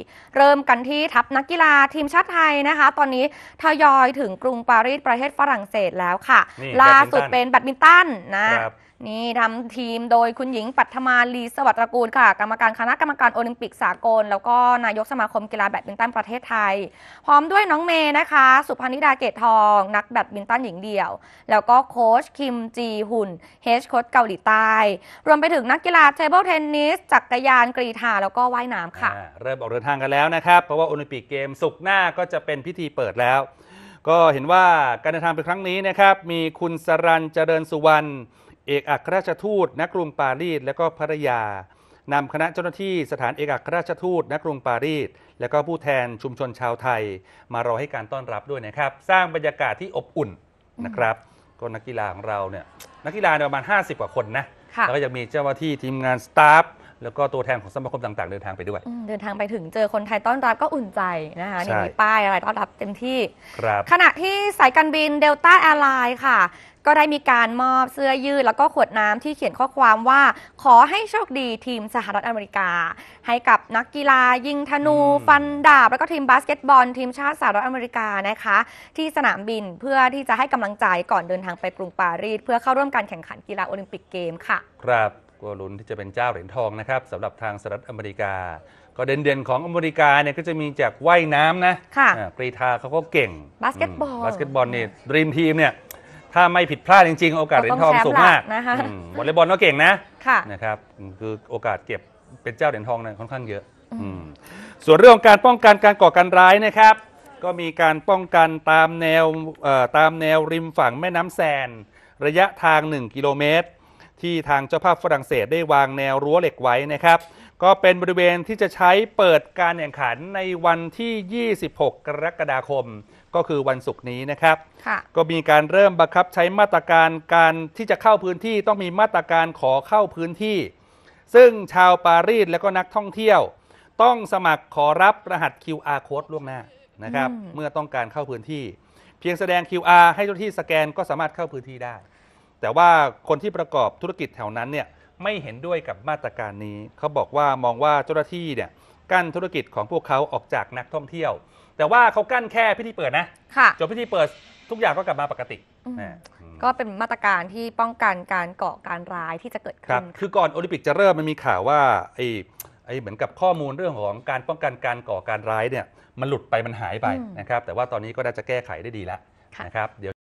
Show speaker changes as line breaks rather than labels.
4 เริ่มกันที่ทัพนักกีฬาทีมชาติไทยนะคะ ตอนนี้ทยอยถึงกรุงปารีสประเทศฝรั่งเศสแล้วค่ะล่าสุดเป็นแบดมินตันนะนี่ทำทีมโดยคุณหญิงปัทมาลีสวัสดิ์ตระกูลค่ะ กรรมการคณะกรรมการโอลิมปิก สากล แล้วก็นายกสมาคมกีฬาแบดมินตันประเทศไทย พร้อมด้วยน้องเมย์นะคะ สุพนิดาเกตทอง นักแบดมินตันหญิงเดี่ยว แล้วก็โค้ชคิมจีหุ่น เฮชโค้ชเกาหลีใต้ รวมไปถึงนักกีฬาเทเบิลเทนนิสจักรยานกรีธาแล้วก็ว่ายน้ำค่ะ
เริ่มออกเดินทางกันแล้วนะครับเพราะว่าโอลิมปิกเกมสุกหน้าก็จะเป็นพิธีเปิดแล้ว ก็เห็นว่าการเดินทางไปครั้งนี้นะครับมีคุณสรันเจริญสุวรรณเอกอัครราชทูตนักรุงปารีสและก็ภรรยานำคณะเจ้าหน้าที่สถานเอกอัครราชทูตนักรุงปารีสและก็ผู้แทนชุมชนชาวไทยมารอให้การต้อนรับด้วยนะครับสร้างบรรยากาศที่อบอุ่นนะครับก็นักกีฬาของเราเนี่ยนักกีฬาประมาณ50 กว่าคนนะแล้วก็ยังมีเจ้าหน้าที่ทีมงานสตาฟแล้วก็ตัวแทนของสมาคมต่าง ๆ เดินทางไปด้วย
เดินทางไปถึงเจอคนไทยต้อนรับก็อุ่นใจนะคะ มีป้ายอะไรต้อนรับเต็มที่ครับขณะที่สายการบินเดลต้าแอร์ไลน์ค่ะ ก็ได้มีการมอบเสื้อยืด แล้วก็ขวดน้ำที่เขียนข้อความว่าขอให้โชคดีทีมสหรัฐอเมริกา ให้กับนักกีฬายิง ธนูฟันดาบ แล้วก็ทีมบาสเกตบอลทีมชาติสหรัฐอเมริกานะคะ ที่สนามบินเพื่อที่จะให้กำลังใจก่อนเดินทางไปกรุงปารีสเพื่อเข้าร่วมการแข่งขันกีฬาโอลิมปิกเกมค่ะ
ครับก็ลุ้นที่จะเป็นเจ้าเหรียญทองนะครับสำหรับทางสหรัฐอเมริกา ก็เด่นๆ ของอเมริกาเนี่ยก็จะมีจากว่ายน้ำนะค่ะกรีธาเขาก็เก่งบาสเกตบอลบาสเกตบอลเนี่ยรีมทีมเนี่ย ถ้าไม่ผิดพลาดจริงๆ โอกาสเหรียญทองสูงมากบอลวอลเลย์บอลก็เก่งนะค่ะนะครับคือโอกาสเก็บเป็นเจ้าเหรียญทองเนี่ยค่อนข้างเยอะส่วนเรื่องการป้องกันการก่อการร้ายนะครับ ก็มีการป้องกันตามแนวตามแนวริมฝั่งแม่น้ำแซน ระยะทาง 1 กิโลเมตรที่ทางเจ้าภาพฝรั่งเศสได้วางแนวรั้วเหล็กไว้นะครับ ก็เป็นบริเวณที่จะใช้เปิดการแข่งขันในวันที่ 26 กรกฎาคม ก็คือวันศุกร์นี้นะครับ ก็มีการเริ่มบังคับใช้มาตรการการที่จะเข้าพื้นที่ต้องมีมาตรการขอเข้าพื้นที่ ซึ่งชาวปารีสและก็นักท่องเที่ยว ต้องสมัครขอรับรหัส QR code ล่วงหน้านะครับเมื่อต้องการเข้าพื้นที่เพียงแสดง QR ให้เจ้าที่สแกนก็สามารถเข้าพื้นที่ได้แต่ว่าคนที่ประกอบธุรกิจแถวนั้นเนี่ยไม่เห็นด้วยกับมาตรการนี้เขาบอกว่ามองว่าเจ้าหน้าที่เนี่ยกั้นธุรกิจของพวกเขาออกจากนักท่องเที่ยว แต่ว่าเขากั้นแค่พิธีเปิดนะค่ะจบพิธีเปิดทุกอย่างก็กลับมาปกติ
ก็เป็นมาตรการที่ป้องกันการก่อการร้ายที่จะเกิด
ขึ้นคือก่อนโอลิมปิกจะเริ่มมันมีข่าวว่าไอ้ไอ้เหมือนกับข้อมูลเรื่องของการป้องกันการก่อการร้ายเนี่ยมันหลุดไปมันหายไปนะครับแต่ว่าตอนนี้ก็ได้จะแก้ไขได้ดีแล้วนะครับเดี๋ยว